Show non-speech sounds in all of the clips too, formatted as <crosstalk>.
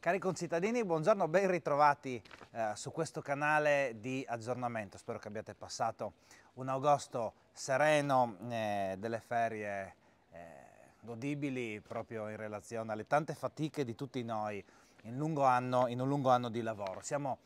Cari concittadini, buongiorno, ben ritrovati eh, su questo canale di aggiornamento. Spero che abbiate passato un agosto sereno, eh, delle ferie eh, godibili proprio in relazione alle tante fatiche di tutti noi in, anno, in un lungo anno di lavoro. Siamo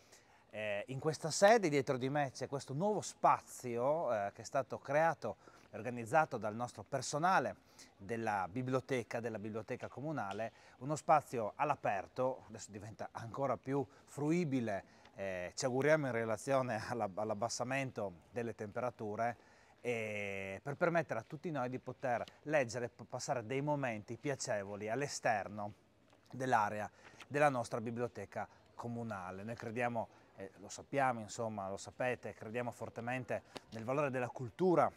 eh, in questa sede, dietro di me c'è questo nuovo spazio eh, che è stato creato organizzato dal nostro personale della biblioteca, della biblioteca comunale, uno spazio all'aperto, adesso diventa ancora più fruibile, eh, ci auguriamo in relazione <laughs> all'abbassamento delle temperature, eh, per permettere a tutti noi di poter leggere e passare dei momenti piacevoli all'esterno dell'area della nostra biblioteca comunale. Noi crediamo, eh, lo sappiamo insomma, lo sapete, crediamo fortemente nel valore della cultura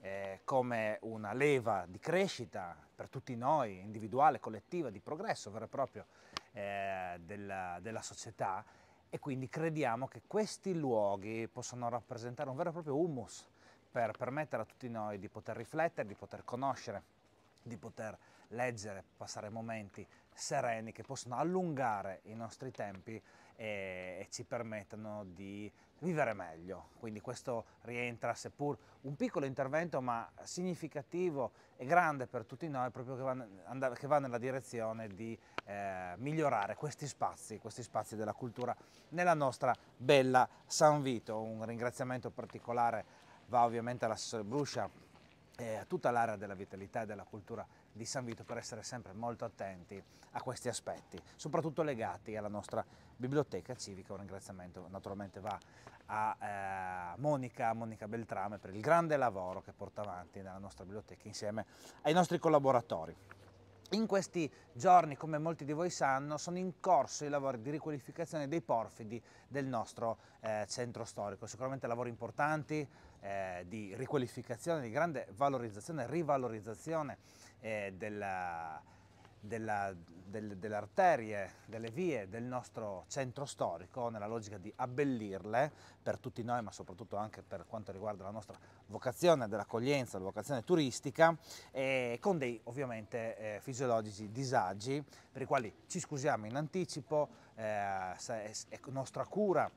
eh, come una leva di crescita per tutti noi, individuale, collettiva, di progresso vero e proprio eh, della, della società e quindi crediamo che questi luoghi possano rappresentare un vero e proprio humus per permettere a tutti noi di poter riflettere, di poter conoscere, di poter leggere, passare momenti sereni che possono allungare i nostri tempi e, ci permettano di vivere meglio. Quindi questo rientra, seppur un piccolo intervento, ma significativo e grande per tutti noi, proprio che va, che va nella direzione di eh, migliorare questi spazi, questi spazi della cultura nella nostra bella San Vito. Un ringraziamento particolare va ovviamente all'assessore Bruscia e a tutta l'area della vitalità e della cultura di San Vito per essere sempre molto attenti a questi aspetti, soprattutto legati alla nostra biblioteca civica. Un ringraziamento naturalmente va a eh, Monica, Monica Beltrame per il grande lavoro che porta avanti nella nostra biblioteca insieme ai nostri collaboratori. In questi giorni, come molti di voi sanno, sono in corso i lavori di riqualificazione dei porfidi del nostro eh, centro storico. Sicuramente lavori importanti, eh, di riqualificazione, di grande valorizzazione, rivalorizzazione eh, della, della, del, delle arterie, delle vie del nostro centro storico nella logica di abbellirle per tutti noi ma soprattutto anche per quanto riguarda la nostra vocazione dell'accoglienza, la vocazione turistica e con dei ovviamente eh, fisiologici disagi per i quali ci scusiamo in anticipo, eh, è nostra cura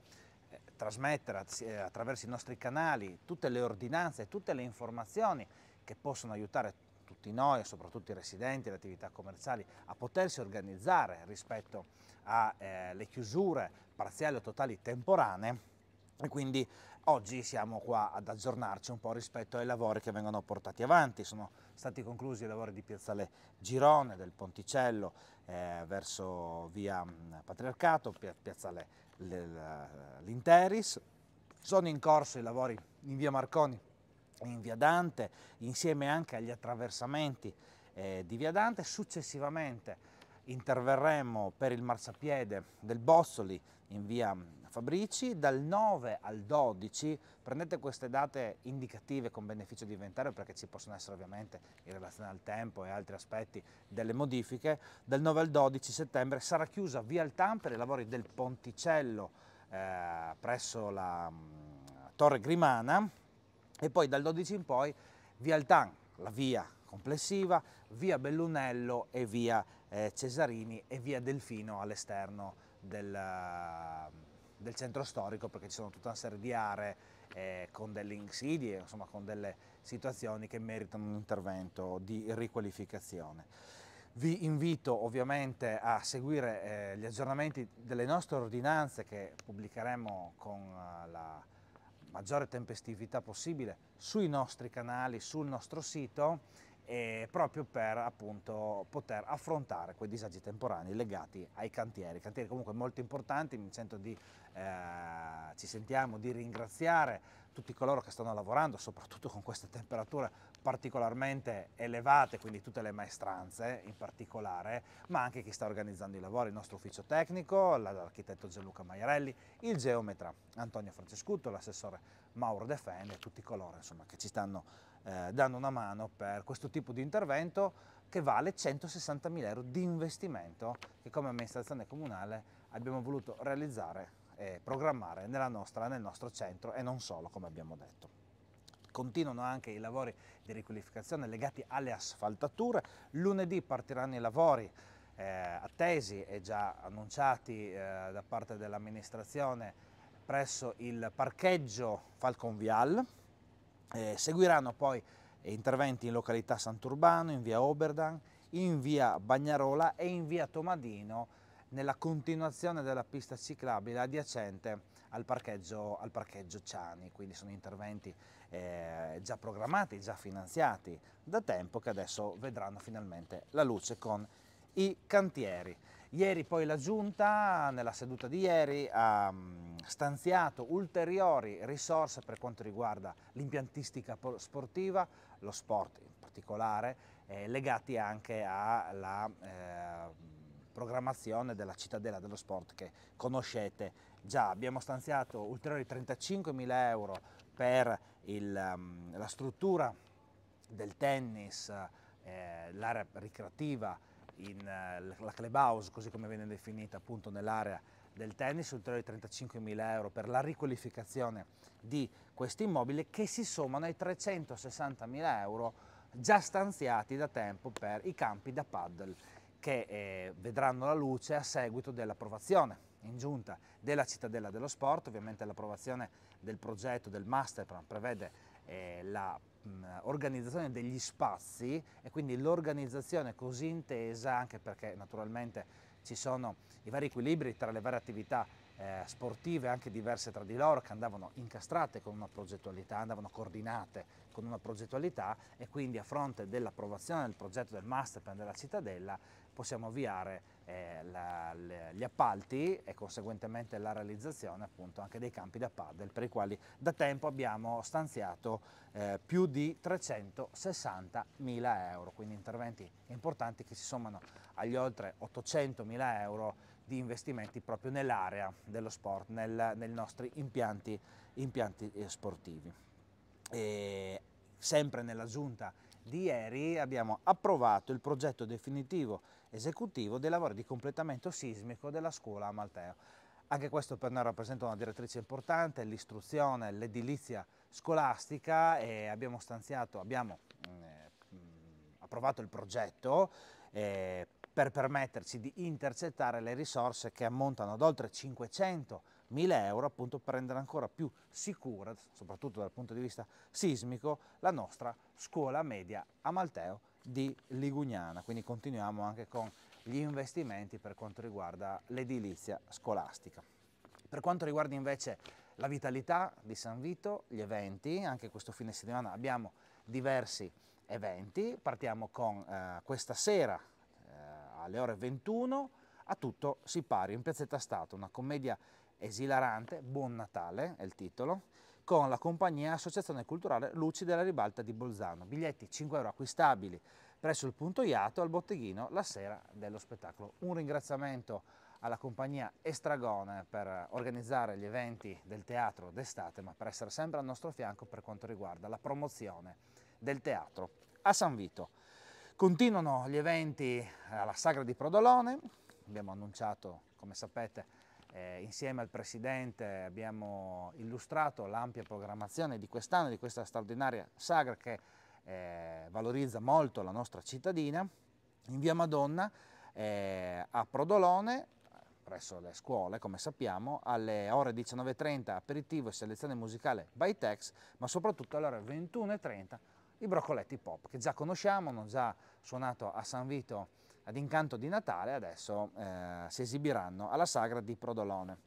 trasmettere eh, attraverso i nostri canali tutte le ordinanze, tutte le informazioni che possono aiutare tutti noi, e soprattutto i residenti, le attività commerciali, a potersi organizzare rispetto alle eh, chiusure parziali o totali temporanee e quindi oggi siamo qua ad aggiornarci un po' rispetto ai lavori che vengono portati avanti. Sono stati conclusi i lavori di Piazzale Girone, del Ponticello, eh, verso via mm, Patriarcato, Piazzale l'Interis, sono in corso i lavori in via Marconi e in via Dante, insieme anche agli attraversamenti eh, di via Dante, successivamente interverremo per il marciapiede del Bossoli in via Fabrici, dal 9 al 12, prendete queste date indicative con beneficio di inventario perché ci possono essere ovviamente in relazione al tempo e altri aspetti delle modifiche, dal 9 al 12 settembre sarà chiusa via Altan per i lavori del ponticello eh, presso la mh, mm, Torre Grimana e poi dal 12 in poi via Altan, la via complessiva, via Bellunello e via eh, Cesarini e via Delfino all'esterno del... Uh, del centro storico perché ci sono tutta una serie di aree eh, con delle insidie, insomma con delle situazioni che meritano un intervento di riqualificazione. Vi invito ovviamente a seguire eh, gli aggiornamenti delle nostre ordinanze che pubblicheremo con eh, la maggiore tempestività possibile sui nostri canali, sul nostro sito eh, proprio per appunto, poter affrontare quei disagi temporanei legati ai cantieri. Cantieri comunque molto importanti, mi sento di, eh, ci sentiamo di ringraziare tutti coloro che stanno lavorando, soprattutto con queste temperature particolarmente elevate, quindi tutte le maestranze in particolare, ma anche chi sta organizzando i lavori, il nostro ufficio tecnico, l'architetto Gianluca Maiarelli, il geometra Antonio Francescutto, l'assessore Mauro De Fen tutti coloro insomma, che ci stanno eh, dando una mano per questo tipo di intervento che vale 160.000 euro di investimento che come amministrazione comunale abbiamo voluto realizzare eh, programmare nostra, nel nostro centro e non solo, come abbiamo detto. Continuano anche i lavori di riqualificazione legati alle asfaltature. Lunedì partiranno i lavori eh, attesi e già annunciati eh, da parte dell'amministrazione presso il parcheggio Falconvial. Eh, seguiranno poi interventi in località Sant'Urbano, in via Oberdan, in via Bagnarola e in via Tomadino nella continuazione della pista ciclabile adiacente al parcheggio, al parcheggio Ciani, quindi sono interventi eh, già programmati, già finanziati da tempo che adesso vedranno finalmente la luce con i cantieri. Ieri poi la Giunta, nella seduta di ieri, ha mm, stanziato ulteriori risorse per quanto riguarda l'impiantistica sportiva, lo sport in particolare, eh, legati anche alla... Eh, programmazione della cittadella dello sport che conoscete già. Abbiamo stanziato ulteriori 35.000 euro per il, ehm, la struttura del tennis, eh, l'area ricreativa, in, eh, la clubhouse così come viene definita appunto nell'area del tennis, ulteriori 35.000 euro per la riqualificazione di questo immobile che si sommano ai 360.000 euro già stanziati da tempo per i campi da paddle che eh, vedranno la luce a seguito dell'approvazione in giunta della Cittadella dello Sport, ovviamente l'approvazione del progetto del master plan prevede eh, la degli spazi e quindi l'organizzazione così intesa anche perché naturalmente ci sono i vari equilibri tra le varie attività eh, sportive anche diverse tra di loro che andavano incastrate con una progettualità, andavano coordinate con una progettualità e quindi a fronte dell'approvazione del progetto del master plan della cittadella possiamo avviare eh, la, le, gli appalti e conseguentemente la realizzazione appunto anche dei campi da paddle per i quali da tempo abbiamo stanziato eh, più di 360 mila euro, quindi interventi importanti che si sommano agli oltre 800 mila euro di investimenti proprio nell'area dello sport, nel, nei nostri impianti, impianti eh, sportivi. E sempre nella giunta di ieri abbiamo approvato il progetto definitivo esecutivo dei lavori di completamento sismico della scuola Amalteo. Anche questo per noi rappresenta una direttrice importante, l'istruzione, l'edilizia scolastica e abbiamo stanziato, abbiamo eh, approvato il progetto eh, per permetterci di intercettare le risorse che ammontano ad oltre 500.000 euro appunto per rendere ancora più sicura, soprattutto dal punto di vista sismico, la nostra scuola media a Malteo di Ligugnana. Quindi continuiamo anche con gli investimenti per quanto riguarda l'edilizia scolastica. Per quanto riguarda invece la vitalità di San Vito, gli eventi, anche questo fine settimana abbiamo diversi eventi, partiamo con eh, questa sera alle ore 21 a tutto si pari in Piazzetta Stato, una commedia esilarante, Buon Natale è il titolo, con la compagnia Associazione Culturale Luci della Ribalta di Bolzano. Biglietti 5 euro acquistabili presso il punto Iato al botteghino la sera dello spettacolo. Un ringraziamento alla compagnia Estragone per organizzare gli eventi del teatro d'estate, ma per essere sempre al nostro fianco per quanto riguarda la promozione del teatro a San Vito. Continuano gli eventi eh, alla Sagra di Prodolone, abbiamo annunciato, come sapete, eh, insieme al Presidente abbiamo illustrato l'ampia programmazione di quest'anno, di questa straordinaria sagra che eh, valorizza molto la nostra cittadina, in via Madonna eh, a Prodolone, presso le scuole, come sappiamo, alle ore 19.30 aperitivo e selezione musicale by Tex, ma soprattutto alle ore 21.30 i broccoletti pop che già conosciamo, hanno già suonato a San Vito ad Incanto di Natale, adesso eh, si esibiranno alla sagra di Prodolone.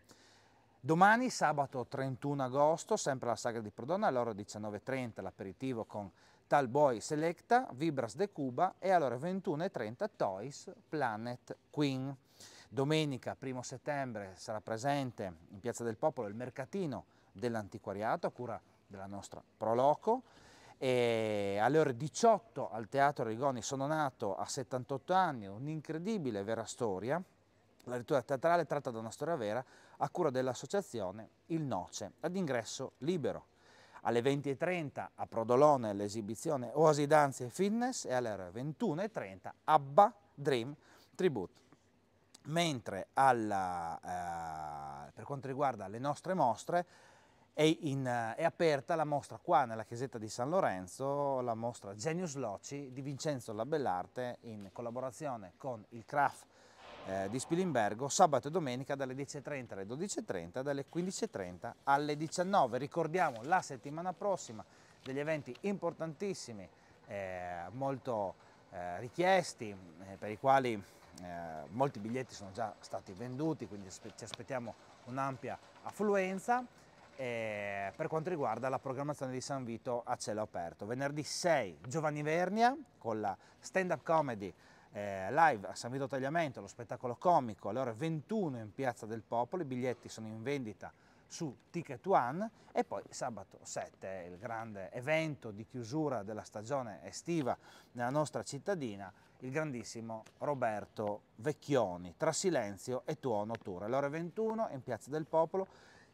Domani sabato 31 agosto, sempre alla sagra di Prodolone, alle ore 19.30 l'aperitivo con Talboy Selecta, Vibras de Cuba e alle ore 21.30 Toys Planet Queen. Domenica 1 settembre sarà presente in Piazza del Popolo il mercatino dell'antiquariato a cura della nostra Proloco e alle ore 18 al Teatro Rigoni sono nato a 78 anni, un'incredibile vera storia, la lettura teatrale tratta da una storia vera a cura dell'associazione Il Noce, ad ingresso libero. Alle 20.30 a Prodolone l'esibizione Oasi Danze e Fitness e alle ore 21.30 Abba Dream Tribute. Mentre alla, eh, per quanto riguarda le nostre mostre, è, in, eh, è, aperta la mostra qua nella chiesetta di San Lorenzo, la mostra Genius Loci di Vincenzo Labellarte in collaborazione con il Craft eh, di Spilimbergo sabato e domenica dalle 10.30 alle 12.30, dalle 15.30 alle 19.00. Ricordiamo la settimana prossima degli eventi importantissimi, eh, molto eh, richiesti, eh, per i quali eh, molti biglietti sono già stati venduti, quindi ci aspettiamo un'ampia affluenza eh, per quanto riguarda la programmazione di San Vito a cielo aperto. Venerdì 6 Giovanni Vernia con la stand-up comedy eh, live a San Vito Tagliamento, lo spettacolo comico alle ore 21 in Piazza del Popolo, i biglietti sono in vendita su Ticket One e poi sabato 7 il grande evento di chiusura della stagione estiva nella nostra cittadina, il grandissimo Roberto Vecchioni, tra silenzio e tuono tour. Alle ore 21 in Piazza del Popolo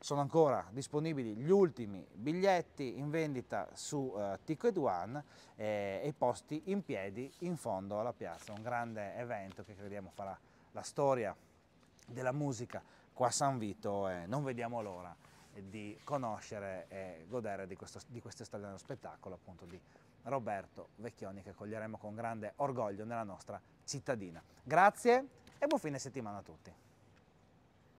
sono ancora disponibili gli ultimi biglietti in vendita su eh, Ticket One eh, e posti in piedi in fondo alla piazza, un grande evento che crediamo farà la storia della musica qua a San Vito e non vediamo l'ora di conoscere e godere di questo, di questo straordinario spettacolo appunto di Roberto Vecchioni che coglieremo con grande orgoglio nella nostra cittadina. Grazie e buon fine settimana a tutti.